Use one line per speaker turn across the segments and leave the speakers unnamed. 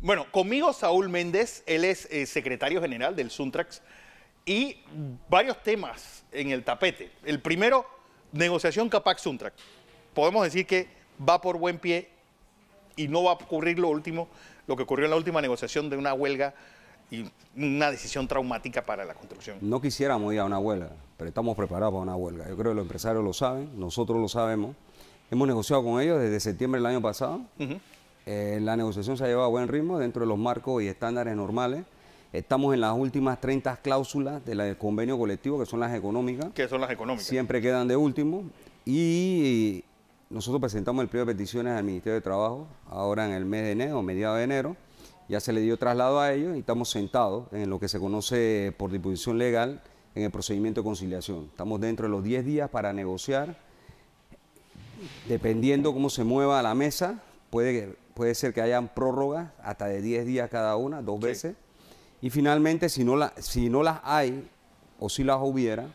Bueno, conmigo Saúl Méndez, él es eh, secretario general del Suntrax y varios temas en el tapete. El primero, negociación CAPAC-Suntrax. Podemos decir que va por buen pie y no va a ocurrir lo último, lo que ocurrió en la última negociación de una huelga y una decisión traumática para la construcción.
No quisiéramos ir a una huelga, pero estamos preparados para una huelga. Yo creo que los empresarios lo saben, nosotros lo sabemos. Hemos negociado con ellos desde septiembre del año pasado. Eh, la negociación se ha llevado a buen ritmo dentro de los marcos y estándares normales. Estamos en las últimas 30 cláusulas del convenio colectivo, que son las económicas. Que son las económicas. Siempre quedan de último. Y nosotros presentamos el pliego de peticiones al Ministerio de Trabajo ahora en el mes de enero, mediados de enero. Ya se le dio traslado a ellos y estamos sentados en lo que se conoce por disposición legal en el procedimiento de conciliación. Estamos dentro de los 10 días para negociar. Dependiendo cómo se mueva la mesa, puede que puede ser que hayan prórrogas hasta de 10 días cada una, dos veces. Y finalmente, si no, la, si no las hay o si las hubiera,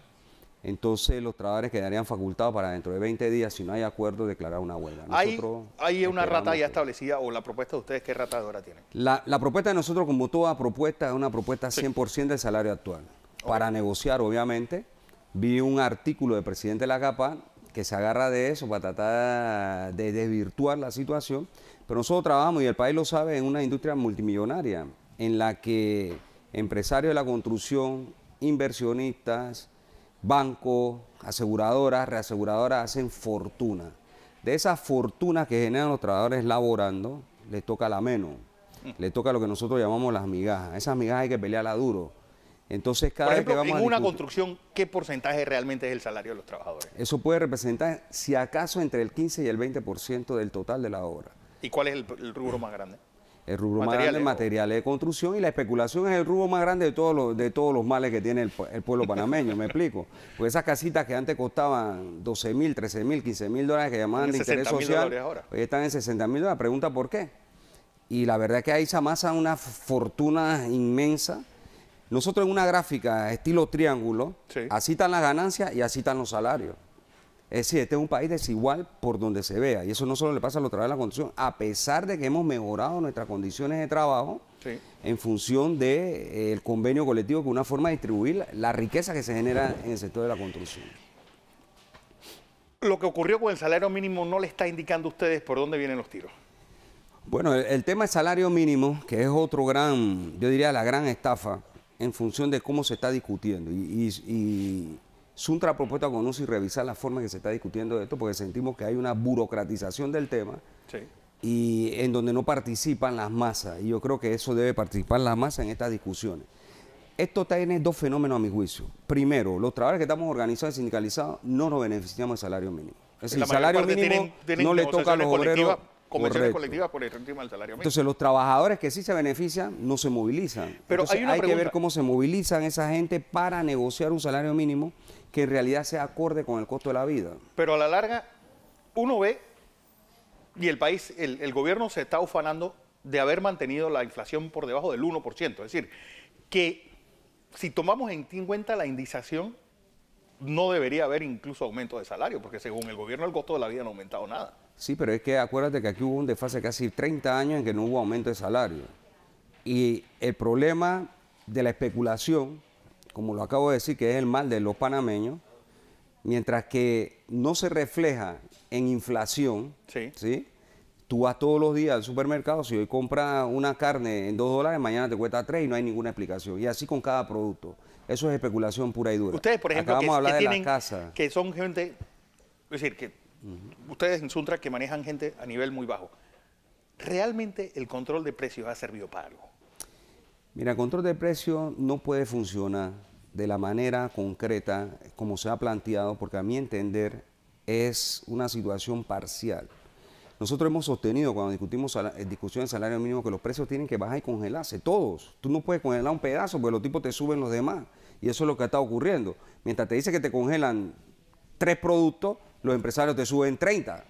entonces los trabajadores quedarían facultados para dentro de 20 días, si no hay acuerdo, declarar una huelga.
¿Hay, una rata ya establecida o la propuesta de ustedes qué rata ahora tienen?
La, propuesta de nosotros, como toda propuesta, es una propuesta 100% del salario actual. Para negociar, obviamente, vi un artículo del presidente de la CAPA que se agarra de eso para tratar de desvirtuar la situación, pero nosotros trabajamos, y el país lo sabe, en una industria multimillonaria, en la que empresarios de la construcción, inversionistas, bancos, aseguradoras, reaseguradoras hacen fortuna. De esas fortunas que generan los trabajadores laborando, les toca la menos. Les toca lo que nosotros llamamos las migajas. Esas migajas hay que pelearla duro. Entonces, cada vez que vamos en una
construcción, ¿qué porcentaje realmente es el salario de los trabajadores?
Eso puede representar, si acaso, entre el 15 y el 20% del total de la obra.
¿Y cuál es el, rubro más grande?
El rubro más grande es materiales de construcción y la especulación es el rubro más grande de todos los, de todos los males que tiene el, pueblo panameño, me explico. Pues esas casitas que antes costaban 12 mil, 13 mil, 15 mil dólares que llamaban de interés social, ahora. hoy están en 60 mil dólares. Pregunta por qué. Y la verdad es que ahí se amasa una fortuna inmensa. Nosotros en una gráfica estilo triángulo, así están las ganancias y así están los salarios. Es decir, este es un país desigual por donde se vea. Y eso no solo le pasa a los trabajadores de la construcción, a pesar de que hemos mejorado nuestras condiciones de trabajo en función del de, eh, convenio colectivo, que es una forma de distribuir la riqueza que se genera en el sector de la construcción.
Lo que ocurrió con el salario mínimo no le está indicando a ustedes por dónde vienen los tiros.
Bueno, el, tema del salario mínimo, que es otro gran, yo diría la gran estafa, en función de cómo se está discutiendo. y Suntra propuesta con y revisar la forma en que se está discutiendo de esto, porque sentimos que hay una burocratización del tema y en donde no participan las masas. Y yo creo que eso debe participar la masa en estas discusiones. Esto tiene dos fenómenos a mi juicio. Primero, los trabajadores que estamos organizados y sindicalizados no nos beneficiamos del salario mínimo. Es decir, el salario mínimo no le toca a los obreros convenciones
colectivas por el del salario Entonces los
trabajadores que sí se benefician no se movilizan. Pero hay, que ver cómo se movilizan esa gente para negociar un salario mínimo que en realidad sea acorde con el costo de la vida.
Pero a la larga, uno ve, y el país, el, gobierno se está ufanando de haber mantenido la inflación por debajo del 1%. Es decir, que si tomamos en cuenta la indización, no debería haber incluso aumento de salario, porque según el gobierno el costo de la vida no ha aumentado nada.
Sí, pero es que acuérdate que aquí hubo un desfase casi 30 años en que no hubo aumento de salario. Y el problema de la especulación, como lo acabo de decir, que es el mal de los panameños, mientras que no se refleja en inflación, sí. tú vas todos los días al supermercado, si hoy compras una carne en 2 dólares, mañana te cuesta 3 y no hay ninguna explicación. Y así con cada producto. Eso es especulación pura y dura. Ustedes, por ejemplo, casa.
que son gente, es decir, que Ustedes en Suntra que manejan gente a nivel muy bajo, ¿realmente el control de precios ha servido para algo?
Mira, el control de precios no puede funcionar de la manera concreta como se ha planteado, porque a mi entender es una situación parcial. Nosotros hemos sostenido cuando discutimos eh, discusión de salario mínimo que los precios tienen que bajar y congelarse, todos. Tú no puedes congelar un pedazo porque los tipos te suben los demás. Y eso es lo que está ocurriendo. Mientras te dice que te congelan tres productos, los empresarios te suben 30.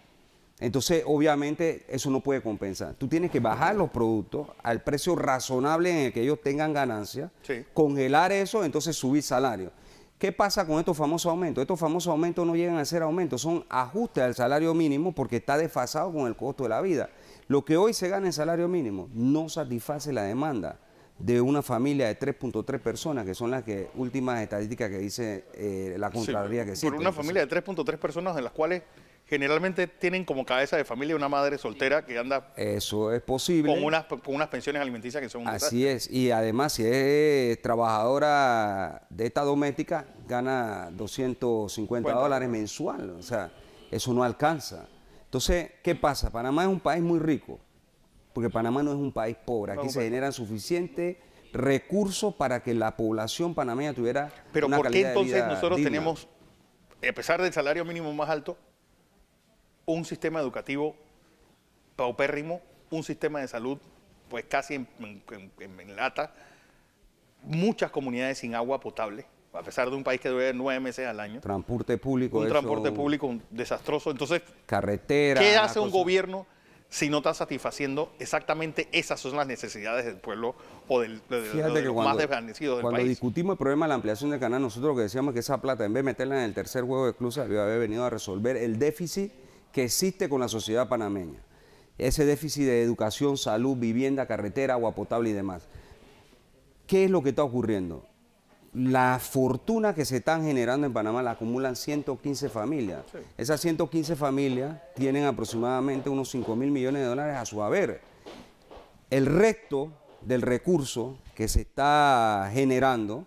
Entonces, obviamente, eso no puede compensar. Tú tienes que bajar los productos al precio razonable en el que ellos tengan ganancia, congelar eso, entonces subir salario. ¿Qué pasa con estos famosos aumentos? Estos famosos aumentos no llegan a ser aumentos, son ajustes al salario mínimo porque está desfasado con el costo de la vida. Lo que hoy se gana en salario mínimo no satisface la demanda de una familia de 3.3 personas, que son las que, últimas estadísticas que dice eh, la Contraloría que sí. Por una familia
de 3.3 personas en las cuales generalmente tienen como cabeza de familia una madre soltera que anda...
Eso es posible. Con
unas, pensiones alimenticias que son... Así
es, y además si es trabajadora de esta doméstica, gana 250 dólares mensual, o sea, eso no alcanza. Entonces, ¿qué pasa? Panamá es un país muy rico, porque Panamá no es un país pobre. Aquí se generan suficientes recursos para que la población panameña tuviera Pero ¿por qué entonces nosotros tenemos,
a pesar del salario mínimo más alto, un sistema educativo paupérrimo, un sistema de salud pues casi en, lata, muchas comunidades sin agua potable, a pesar de un país que duele nueve meses al año.
Transporte público. Un transporte público
desastroso. Entonces,
carretera. ¿Qué hace un
gobierno si no está satisfaciendo exactamente esas son las necesidades del pueblo o del, de, que más desvanecidos del país. Cuando
discutimos el problema de la ampliación del canal, nosotros lo que decíamos que esa plata, en vez de meterla en el tercer juego de debe había venido a resolver el déficit que existe con la sociedad panameña. Ese déficit de educación, salud, vivienda, carretera, agua potable y demás. ¿Qué es lo que está ocurriendo? la fortuna que se están generando en Panamá la acumulan 115 familias. Esas 115 familias tienen aproximadamente unos 5 mil millones de dólares a su haber. El resto del recurso que se está generando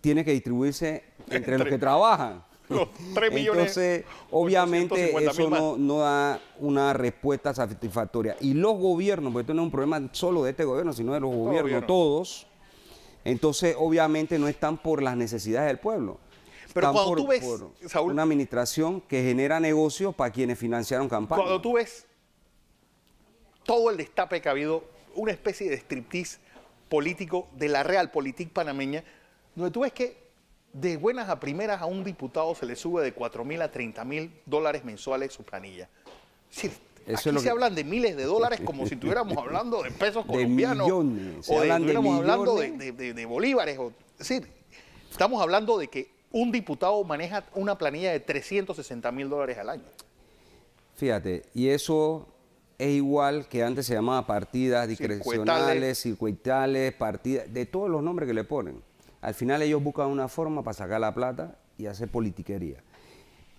tiene que distribuirse entre los que trabajan. Los 3 millones. Entonces, obviamente eso no, da una respuesta satisfactoria. Y los gobiernos, porque esto no es un problema solo de este gobierno, sino de los gobiernos, todos entonces, obviamente, no están por las necesidades del pueblo. Pero cuando tú ves, una administración que genera negocios para quienes financiaron campañas. Cuando
tú ves todo el destape que ha habido, una especie de striptease político de la realpolitik panameña, donde tú ves que de buenas a primeras a un diputado se le sube de 4 mil a 30 mil dólares mensuales su planilla. Sí,
Aquí se hablan
de miles de dólares como si estuviéramos hablando de pesos colombianos. millones. o de, estuviéramos hablando de, bolívares. O, es decir, estamos hablando de que un diputado maneja una planilla de 360 mil dólares al año.
Fíjate, y eso es igual que antes se llamaba partidas discrecionales, circuitales, partidas, de todos los nombres que le ponen. Al final ellos buscan una forma para sacar la plata y hacer politiquería.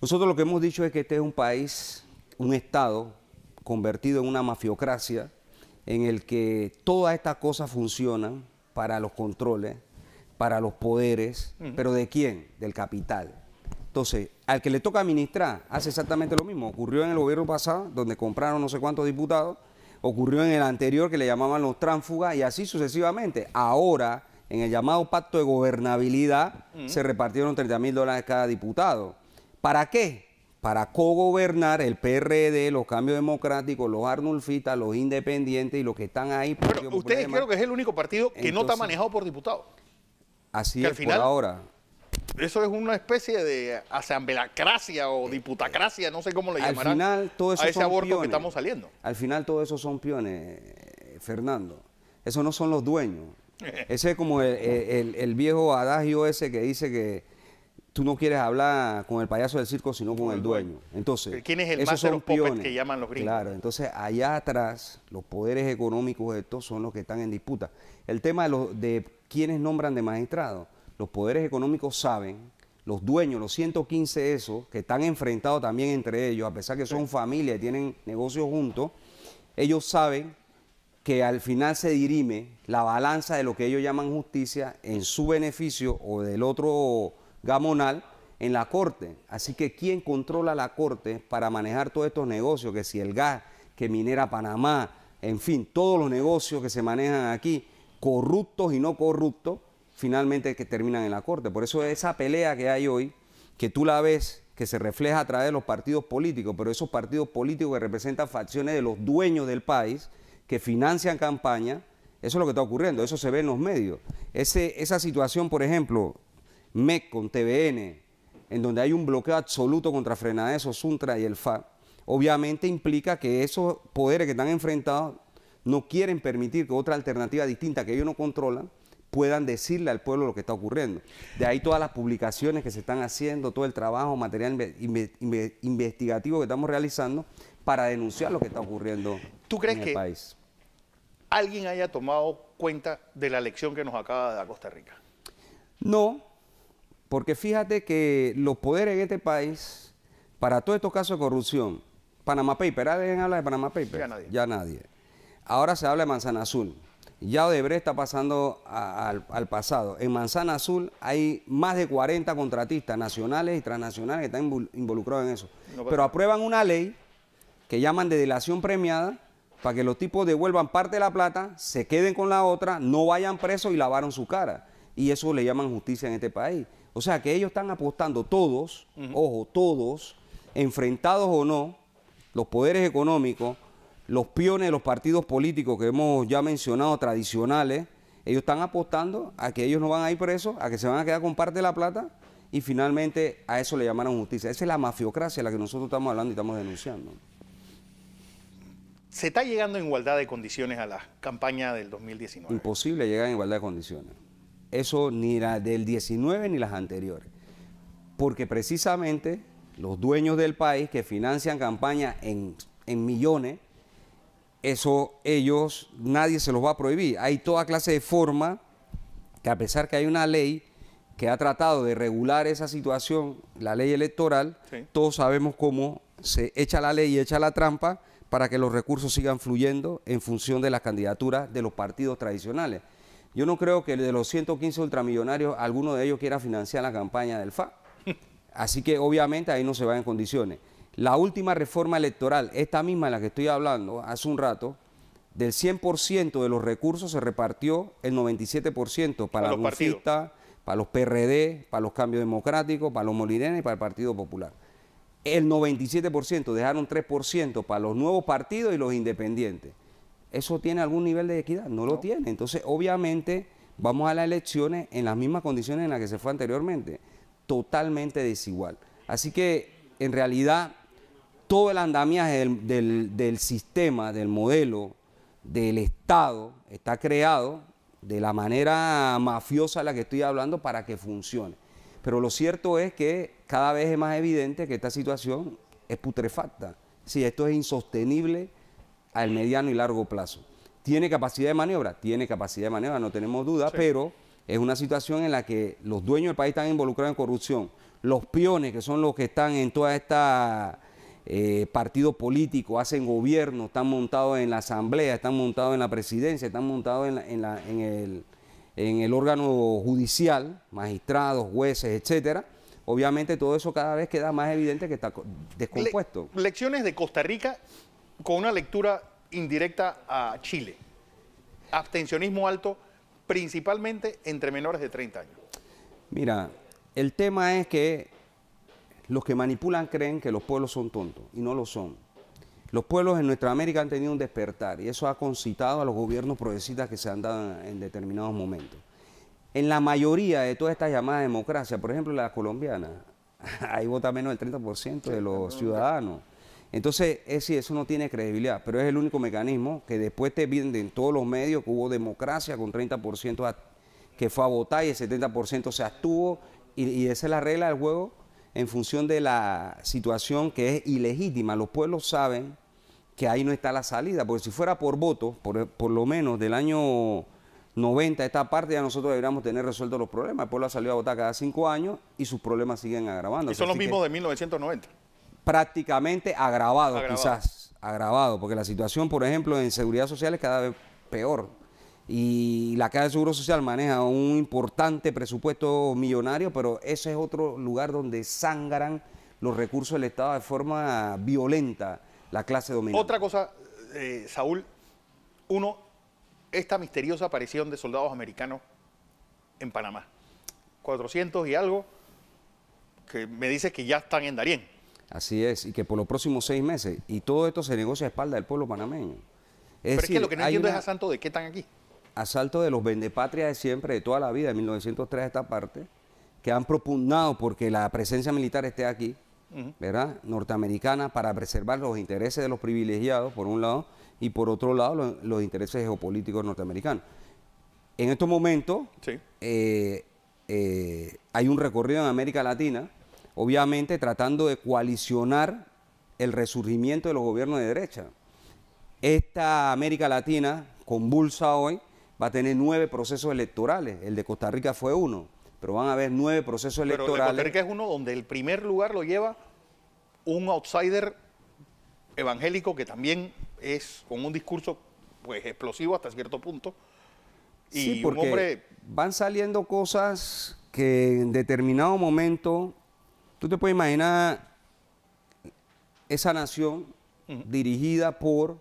Nosotros lo que hemos dicho es que este es un país, un Estado convertido en una mafiocracia en el que todas estas cosas funcionan para los controles, para los poderes, pero ¿de quién? Del capital. Entonces, al que le toca administrar, hace exactamente lo mismo. Ocurrió en el gobierno pasado, donde compraron no sé cuántos diputados, ocurrió en el anterior, que le llamaban los tránsfugas, y así sucesivamente. Ahora, en el llamado pacto de gobernabilidad, se repartieron 30 mil dólares cada diputado. ¿Para qué? para cogobernar el PRD, los cambios democráticos, los Arnulfitas, los independientes y los que están ahí. Pero ustedes creo que es el
único partido que no está manejado por diputados. Así es al por ahora. Eso es una especie de asambleacracia o diputacracia, no sé cómo le llamarán. Al final, todo eso a ese son aborto que estamos saliendo.
Al final, todo eso son piones, Fernando. Eso no son los dueños. ese es como el viejo adagio ese que dice que tú no quieres hablar con el payaso del circo, sino con el dueño. Entonces, ¿quién es el esos son piones. que llaman los gringos? Claro, entonces allá atrás, los poderes económicos estos son los que están en disputa. El tema de, los, quienes nombran de magistrado, los poderes económicos saben, los dueños, los 115 esos, que están enfrentados también entre ellos, a pesar que son familia y tienen negocios juntos, ellos saben que al final se dirime la balanza de lo que ellos llaman justicia en su beneficio o del otro Gamonal en la corte. Así que ¿quién controla la corte para manejar todos estos negocios? Que si el gas, que Minera Panamá, en fin, todos los negocios que se manejan aquí, corruptos y no corruptos, finalmente que terminan en la corte. Por eso esa pelea que hay hoy, que tú la ves, que se refleja a través de los partidos políticos, pero esos partidos políticos que representan facciones de los dueños del país, que financian campaña, eso es lo que está ocurriendo, eso se ve en los medios. esa situación, por ejemplo, MEC con TVN, en donde hay un bloqueo absoluto contra Frenades, suntra y el FA, obviamente implica que esos poderes que están enfrentados no quieren permitir que otra alternativa distinta que ellos no controlan puedan decirle al pueblo lo que está ocurriendo. De ahí todas las publicaciones que se están haciendo, todo el trabajo, material investigativo que estamos realizando para denunciar lo que está ocurriendo ¿Tú crees que país.
¿Alguien haya tomado cuenta de la lección que nos acaba de dar Costa Rica?
No, porque fíjate que los poderes en este país, para todos estos casos de corrupción, Panama Paper, ¿alguien habla de Panama Paper? Ya nadie. Ya nadie. Ahora se habla de Manzana Azul. Ya Odebrecht está pasando al, pasado. En Manzana Azul hay más de 40 contratistas nacionales y transnacionales que están involucrados en eso. Pero aprueban una ley que llaman de delación premiada para que los tipos devuelvan parte de la plata, se queden con la otra, no vayan presos y lavaron su cara. Y eso le llaman justicia en este país. O sea que ellos están apostando todos, ojo, todos, enfrentados o no, los poderes económicos, los piones de los partidos políticos que hemos ya mencionado tradicionales, ellos están apostando a que ellos no van a ir presos, a que se van a quedar con parte de la plata y finalmente a eso le llamaron justicia. Esa es la mafiocracia de la que nosotros estamos hablando y estamos denunciando.
¿Se está llegando en igualdad de condiciones a la campaña del 2019?
Imposible llegar en igualdad de condiciones eso ni la del 19 ni las anteriores. Porque precisamente los dueños del país que financian campañas en, millones, eso ellos, nadie se los va a prohibir. Hay toda clase de forma que a pesar que hay una ley que ha tratado de regular esa situación, la ley electoral, todos sabemos cómo se echa la ley y echa la trampa para que los recursos sigan fluyendo en función de las candidaturas de los partidos tradicionales. Yo no creo que de los 115 ultramillonarios alguno de ellos quiera financiar la campaña del FA. Así que obviamente ahí no se va en condiciones. La última reforma electoral, esta misma en la que estoy hablando hace un rato, del 100% de los recursos se repartió el 97% para, los partidos, para los PRD, para los Cambios Democráticos, para los molinenes y para el Partido Popular. El 97% dejaron 3% para los nuevos partidos y los independientes. ¿Eso tiene algún nivel de equidad? No, lo tiene. Entonces, obviamente, vamos a las elecciones en las mismas condiciones en las que se fue anteriormente. Totalmente desigual. Así que, en realidad, todo el andamiaje del, sistema, del modelo, del Estado, está creado de la manera mafiosa a la que estoy hablando para que funcione. Pero lo cierto es que cada vez es más evidente que esta situación es putrefacta. si esto es insostenible al mediano y largo plazo. ¿Tiene capacidad de maniobra? Tiene capacidad de maniobra, no tenemos duda, pero es una situación en la que los dueños del país están involucrados en corrupción, los peones, que son los que están en toda esta eh, partido político, hacen gobierno, están montados en la asamblea, están montados en la presidencia, están montados en, el, órgano judicial, magistrados, jueces, etcétera obviamente todo eso cada vez queda más evidente que está descompuesto.
lecciones de Costa Rica con una lectura indirecta a Chile. Abstencionismo alto, principalmente entre menores de 30 años.
Mira, el tema es que los que manipulan creen que los pueblos son tontos y no lo son. Los pueblos en nuestra América han tenido un despertar y eso ha concitado a los gobiernos progresistas que se han dado en determinados momentos. En la mayoría de todas estas llamadas democracias, por ejemplo la colombiana, ahí vota menos del 30% de los ciudadanos. Entonces, es eso no tiene credibilidad, pero es el único mecanismo que después te venden todos los medios que hubo democracia con 30% que fue a votar y el 70% se abstuvo y, esa es la regla del juego en función de la situación que es ilegítima. Los pueblos saben que ahí no está la salida, porque si fuera por voto, por, lo menos del año 90 esta parte ya nosotros deberíamos tener resuelto los problemas. El pueblo ha salido a votar cada cinco años y sus problemas siguen agravando. Y son los mismos
de 1990
prácticamente agravado, quizás, agravado, porque la situación, por ejemplo, en seguridad social es cada vez peor. Y la Caja de Seguro Social maneja un importante presupuesto millonario, pero ese es otro lugar donde sangran los recursos del Estado de forma violenta la clase dominante. Otra
cosa, eh, Saúl, uno, esta misteriosa aparición de soldados americanos en Panamá. 400 y algo, que me dice que ya están en Darién.
Así es, y que por los próximos seis meses, y todo esto se negocia a espalda del pueblo panameño. Pero es que lo que no entiendo es asalto de qué están aquí. Asalto de los vendepatrias de siempre, de toda la vida, de 1903 a esta parte, que han propugnado porque la presencia militar esté aquí, ¿verdad? Norteamericana, para preservar los intereses de los privilegiados, por un lado, y por otro lado, los, intereses geopolíticos norteamericanos. En estos momentos, eh, eh, hay un recorrido en América Latina obviamente tratando de coalicionar el resurgimiento de los gobiernos de derecha. Esta América Latina, convulsa hoy, va a tener nueve procesos electorales. El de Costa Rica fue uno, pero van a haber nueve procesos pero electorales. Costa Rica
es uno donde el primer lugar lo lleva un outsider evangélico que también es con un discurso pues explosivo hasta cierto punto. Y sí, porque
van saliendo cosas que en determinado momento Tú te puedes imaginar esa nación dirigida por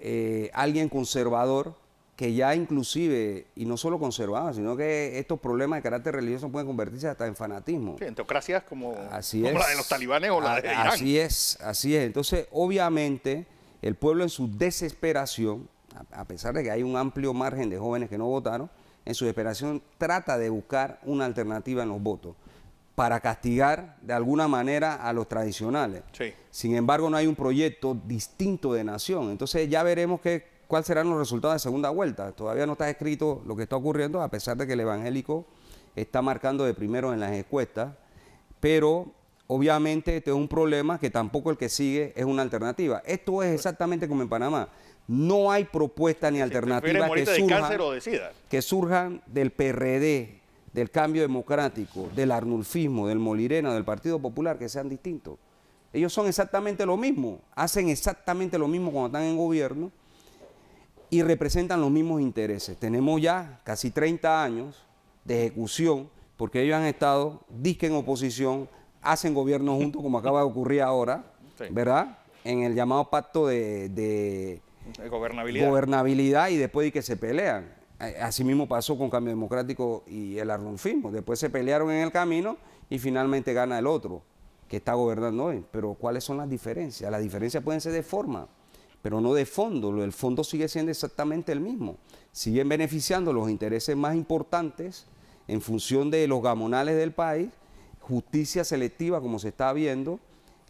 eh, alguien conservador que ya inclusive, y no solo conservaba, sino que estos problemas de carácter religioso pueden convertirse hasta en fanatismo. Sí,
en teocracias como, como la de los talibanes o la de Irán. Así
es, así es. Entonces, obviamente, el pueblo en su desesperación, a pesar de que hay un amplio margen de jóvenes que no votaron, en su desesperación trata de buscar una alternativa en los votos para castigar de alguna manera a los tradicionales. Sin embargo, no hay un proyecto distinto de nación. Entonces ya veremos cuáles serán los resultados de segunda vuelta. Todavía no está escrito lo que está ocurriendo, a pesar de que el evangélico está marcando de primero en las encuestas. Pero obviamente este es un problema que tampoco el que sigue es una alternativa. Esto es exactamente como en Panamá. No hay propuesta ni alternativa que, que surjan del PRD del cambio democrático, del arnulfismo, del molirena, del Partido Popular, que sean distintos. Ellos son exactamente lo mismo, hacen exactamente lo mismo cuando están en gobierno y representan los mismos intereses. Tenemos ya casi 30 años de ejecución porque ellos han estado disque en oposición, hacen gobierno juntos como acaba de ocurrir ahora, ¿verdad? En el llamado pacto de, gobernabilidad. gobernabilidad y después de que se pelean. Así mismo pasó con Cambio Democrático y el arunfismo. Después se pelearon en el camino y finalmente gana el otro, que está gobernando hoy. Pero ¿cuáles son las diferencias? Las diferencias pueden ser de forma, pero no de fondo. El fondo sigue siendo exactamente el mismo. Siguen beneficiando los intereses más importantes en función de los gamonales del país, justicia selectiva como se está viendo,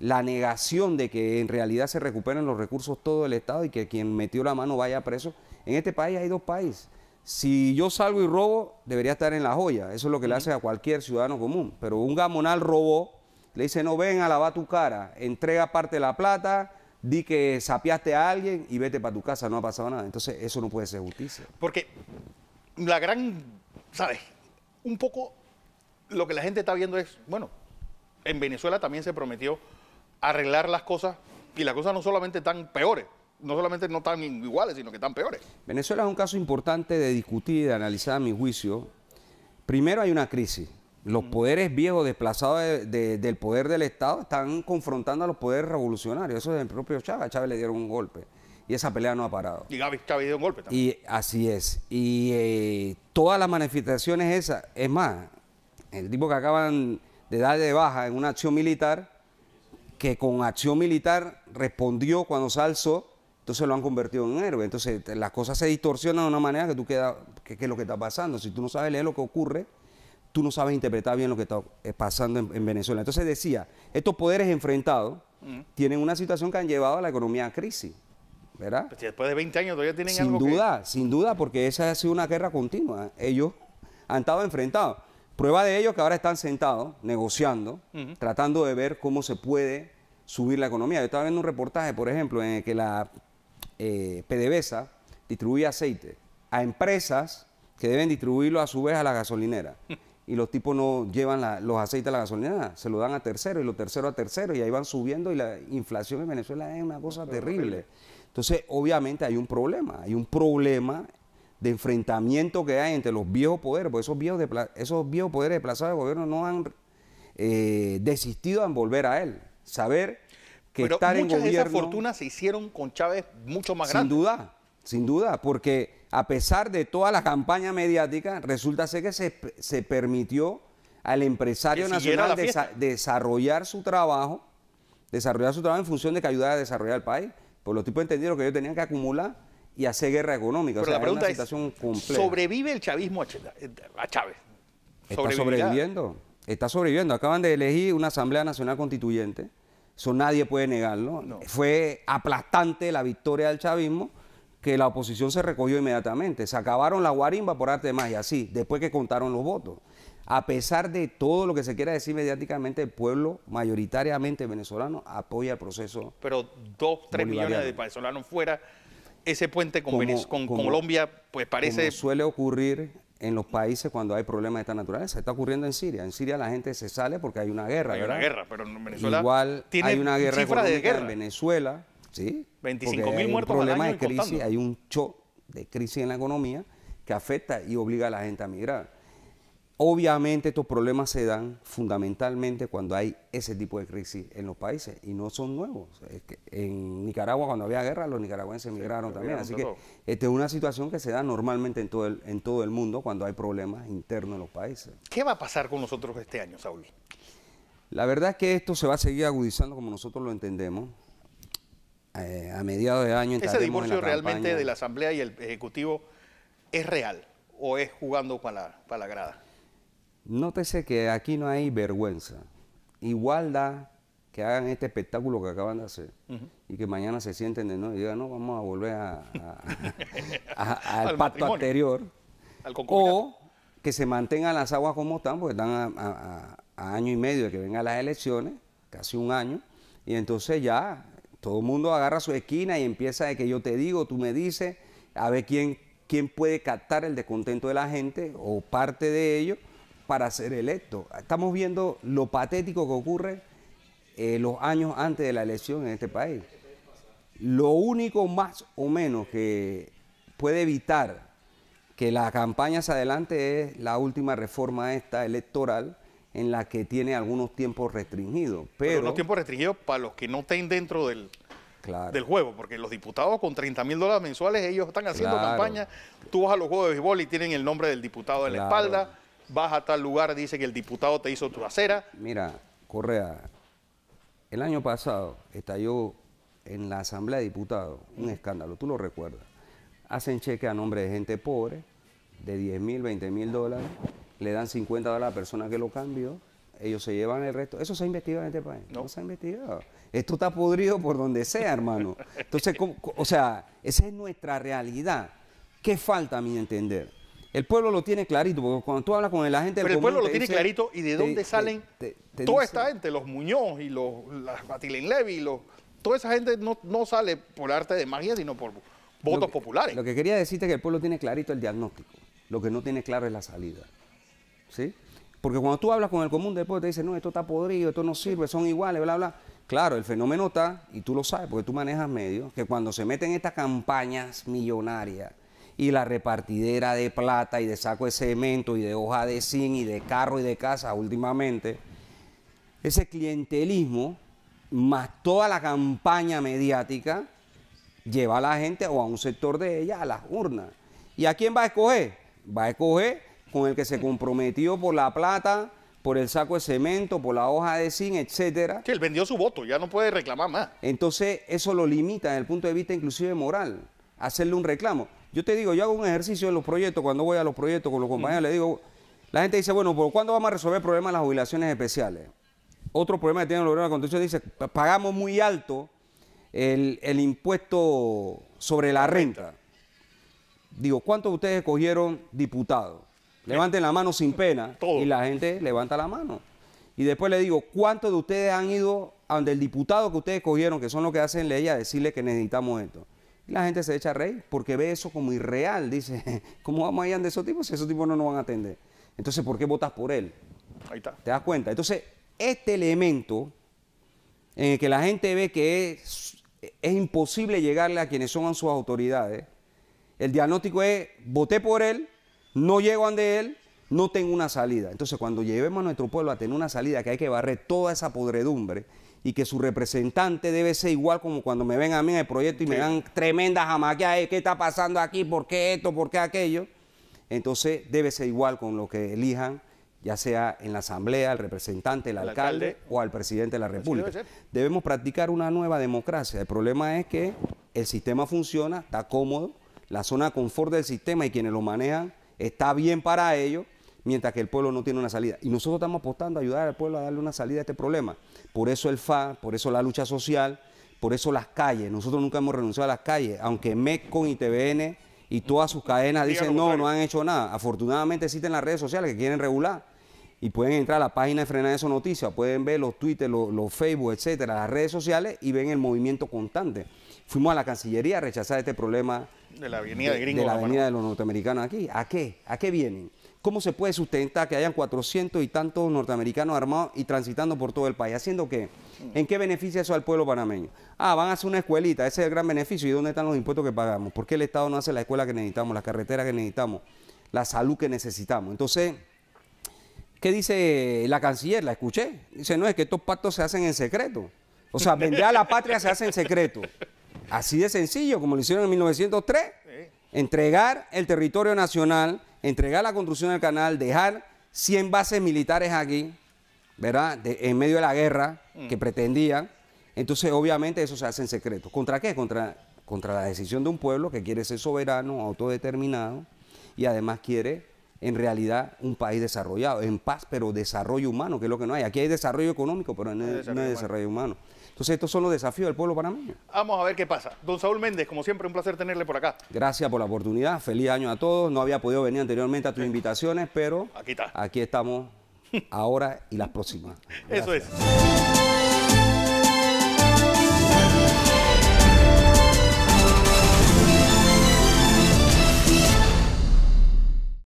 la negación de que en realidad se recuperen los recursos todo el Estado y que quien metió la mano vaya preso. En este país hay dos países si yo salgo y robo, debería estar en la joya. Eso es lo que le hace a cualquier ciudadano común. Pero un gamonal robó, le dice, no, ven a lavar tu cara, entrega parte de la plata, di que sapiaste a alguien y vete para tu casa, no ha pasado nada. Entonces, eso no puede ser justicia.
Porque la gran, ¿sabes? Un poco lo que la gente está viendo es, bueno, en Venezuela también se prometió arreglar las cosas y las cosas no solamente están peores, no solamente no tan iguales, sino que están peores.
Venezuela es un caso importante de discutir, de analizar a mi juicio. Primero hay una crisis. Los poderes viejos desplazados del poder del Estado están confrontando a los poderes revolucionarios. Eso es el propio Chávez. A Chávez le dieron un golpe y esa pelea no ha parado. Y
Gaby Chávez dio un golpe
también. Y así es. Y eh, todas las manifestaciones esas, es más, el tipo que acaban de dar de baja en una acción militar, que con acción militar respondió cuando se alzó entonces lo han convertido en héroe. Entonces las cosas se distorsionan de una manera que tú quedas, qué es lo que está pasando. Si tú no sabes leer lo que ocurre, tú no sabes interpretar bien lo que está eh, pasando en, Venezuela. Entonces decía, estos poderes enfrentados tienen una situación que han llevado a la economía a crisis.
¿verdad? Pues después de 20 años todavía tienen sin duda,
Sin duda, porque esa ha sido una guerra continua. Ellos han estado enfrentados. Prueba de ello que ahora están sentados, negociando, tratando de ver cómo se puede subir la economía. Yo estaba viendo un reportaje, por ejemplo, en el que la eh, PDVSA distribuye aceite a empresas que deben distribuirlo a su vez a la gasolinera. Y los tipos no llevan los aceites a la gasolinera, se lo dan a tercero y los terceros a terceros y ahí van subiendo y la inflación en Venezuela es una cosa terrible. Entonces, obviamente hay un problema, hay un problema de enfrentamiento que hay entre los viejos poderes, porque esos viejos, de, esos viejos poderes desplazados de gobierno no han eh, desistido en volver a él. Saber que Pero Muchas de esas fortunas
se hicieron con Chávez mucho más grandes. Sin
duda, sin duda, porque a pesar de toda la campaña mediática, resulta ser que se, permitió al empresario nacional desarrollar su trabajo, desarrollar su trabajo en función de que ayudara a desarrollar el país. Por los tipos entendieron que ellos tenían que acumular y hacer guerra económica. Pero o sea, la pregunta es
¿sobrevive el chavismo a Chávez? Está sobreviviendo,
está sobreviviendo. Acaban de elegir una Asamblea Nacional Constituyente eso nadie puede negarlo. Fue aplastante la victoria del chavismo que la oposición se recogió inmediatamente. Se acabaron la guarimba por arte de magia, así, después que contaron los votos. A pesar de todo lo que se quiera decir mediáticamente, el pueblo mayoritariamente venezolano apoya el proceso.
Pero dos, tres millones de venezolanos fuera, ese puente con, con Colombia, pues parece...
suele ocurrir en los países cuando hay problemas de esta naturaleza. Está ocurriendo en Siria. En Siria la gente se sale porque hay una guerra. Hay una guerra,
pero en Venezuela. Igual hay una guerra, económica de en
Venezuela. Sí. 25 mil muertos. Hay un problema de crisis, hay un choque de crisis en la economía que afecta y obliga a la gente a migrar. Obviamente estos problemas se dan fundamentalmente cuando hay ese tipo de crisis en los países y no son nuevos. en Nicaragua cuando había guerra los nicaragüenses emigraron también, así que esta es una situación que se da normalmente en todo, el, mundo cuando hay problemas internos en los países.
¿Qué va a pasar con nosotros este año, Saúl?
La verdad es que esto se va a seguir agudizando como nosotros lo entendemos. Eh, a mediados de año... ¿Ese divorcio realmente de la
Asamblea y el Ejecutivo es real o es jugando para para la grada?
Nótese que aquí no hay vergüenza. Igualdad que hagan este espectáculo que acaban de hacer y que mañana se sienten de nuevo y digan, no, vamos a volver al, pacto anterior.
Al o
que se mantengan las aguas como están, porque están a, año y medio de que vengan las elecciones, casi un año, y entonces ya todo el mundo agarra su esquina y empieza de que yo te digo, tú me dices, a ver quién, quién puede captar el descontento de la gente o parte de ello para ser electo. Estamos viendo lo patético que ocurre eh, los años antes de la elección en este país. Lo único más o menos que puede evitar que la campaña se adelante es la última reforma esta electoral en la que tiene algunos tiempos restringidos. Pero,
tiempos restringidos para los que no estén dentro del, del juego, porque los diputados con 30 mil dólares mensuales, ellos están haciendo campaña, tú vas a los juegos de béisbol y tienen el nombre del diputado en la espalda, vas a tal lugar, dice que el diputado te hizo tu acera. Mira,
Correa, el año pasado estalló en la Asamblea de Diputados un escándalo, tú lo recuerdas. Hacen cheque a nombre de gente pobre, de 10 mil, 20 mil dólares, le dan 50 dólares a la persona que lo cambió, ellos se llevan el resto. ¿Eso se ha investigado en este país? No, se ha investigado. Esto está podrido por donde sea, hermano. Entonces, o sea, esa es nuestra realidad. ¿Qué falta a mi entender? El pueblo lo tiene clarito, porque cuando tú hablas con la gente... Del Pero el pueblo lo tiene clarito y de dónde salen
toda esta gente, los Muñoz y los Batilén Levy, los, toda esa gente no, sale por arte de magia, sino por votos populares.
Lo que quería decirte es que el pueblo tiene clarito el diagnóstico, lo que no tiene claro es la salida. ¿Sí? Porque cuando tú hablas con el común del pueblo, te dicen, no, esto está podrido, esto no sirve, son iguales, bla, bla. Claro, el fenómeno está, y tú lo sabes, porque tú manejas medios, que cuando se meten estas campañas millonarias y la repartidera de plata y de saco de cemento y de hoja de zinc y de carro y de casa últimamente, ese clientelismo más toda la campaña mediática lleva a la gente o a un sector de ella a las urnas. ¿Y a quién va a escoger? Va a escoger con el que se comprometió por la plata, por el saco de cemento, por la hoja de zinc, etcétera. Que él vendió su voto, ya no puede reclamar más. Entonces, eso lo limita desde el punto de vista inclusive moral, hacerle un reclamo. Yo te digo, yo hago un ejercicio en los proyectos, cuando voy a los proyectos con los compañeros, le digo, la gente dice, bueno, ¿por cuándo vamos a resolver el problema de las jubilaciones especiales? Otro problema que tienen los gobiernos de la Constitución dice, pagamos muy alto el, impuesto sobre la renta. Digo, ¿cuántos de ustedes escogieron diputados? Levanten la mano sin pena. Y la gente levanta la mano. Y después le digo, ¿cuántos de ustedes han ido a donde el diputado que ustedes escogieron, que son los que hacen ley, a decirle que necesitamos esto? la gente se echa a reír porque ve eso como irreal. Dice, ¿cómo vamos a ir de esos tipos si esos tipos no nos van a atender? Entonces, ¿por qué votas por él? Ahí está. ¿Te das cuenta? Entonces, este elemento en el que la gente ve que es, es imposible llegarle a quienes son sus autoridades, el diagnóstico es, voté por él, no llego ante él, no tengo una salida. Entonces, cuando llevemos a nuestro pueblo a tener una salida, que hay que barrer toda esa podredumbre y que su representante debe ser igual como cuando me ven a mí en el proyecto y me dan tremendas amaquias, ¿qué está pasando aquí? ¿Por qué esto? ¿Por qué aquello? Entonces debe ser igual con lo que elijan, ya sea en la asamblea, el representante, el, alcalde, o al presidente de la República. Debemos practicar una nueva democracia. El problema es que el sistema funciona, está cómodo, la zona de confort del sistema y quienes lo manejan está bien para ellos mientras que el pueblo no tiene una salida. Y nosotros estamos apostando a ayudar al pueblo a darle una salida a este problema. Por eso el FA, por eso la lucha social, por eso las calles. Nosotros nunca hemos renunciado a las calles, aunque mecon y TVN y todas sus cadenas dicen no, no han hecho nada. Afortunadamente existen las redes sociales que quieren regular. Y pueden entrar a la página de Frenar Eso Noticias, pueden ver los Twitter, los, Facebook, etcétera, las redes sociales y ven el movimiento constante fuimos a la Cancillería a rechazar este problema
de la avenida de, la avenida
de los norteamericanos aquí. ¿A qué? ¿A qué vienen? ¿Cómo se puede sustentar que hayan 400 y tantos norteamericanos armados y transitando por todo el país? ¿Haciendo qué? ¿En qué beneficia eso al pueblo panameño? Ah, van a hacer una escuelita, ese es el gran beneficio. ¿Y dónde están los impuestos que pagamos? ¿Por qué el Estado no hace la escuela que necesitamos, la carretera que necesitamos, la salud que necesitamos? Entonces, ¿qué dice la canciller? La escuché. Dice, no, es que estos pactos se hacen en secreto. O sea, vender a la patria se hace en secreto. Así de sencillo, como lo hicieron en 1903. Entregar el territorio nacional entregar la construcción del canal, dejar 100 bases militares aquí, ¿verdad? en medio de la guerra mm. que pretendían. Entonces, obviamente, eso se hace en secreto. ¿Contra qué? Contra, contra la decisión de un pueblo que quiere ser soberano, autodeterminado y además quiere, en realidad, un país desarrollado, en paz, pero desarrollo humano, que es lo que no hay. Aquí hay desarrollo económico, pero no, hay desarrollo, humano. Entonces, estos son los desafíos del pueblo panameño.
Vamos a ver qué pasa. Don Saúl Méndez, como siempre, un placer tenerle por acá.
Gracias por la oportunidad. Feliz año a todos. No había podido venir anteriormente a tus invitaciones, pero aquí, está. aquí estamos ahora y las próximas.
Eso es.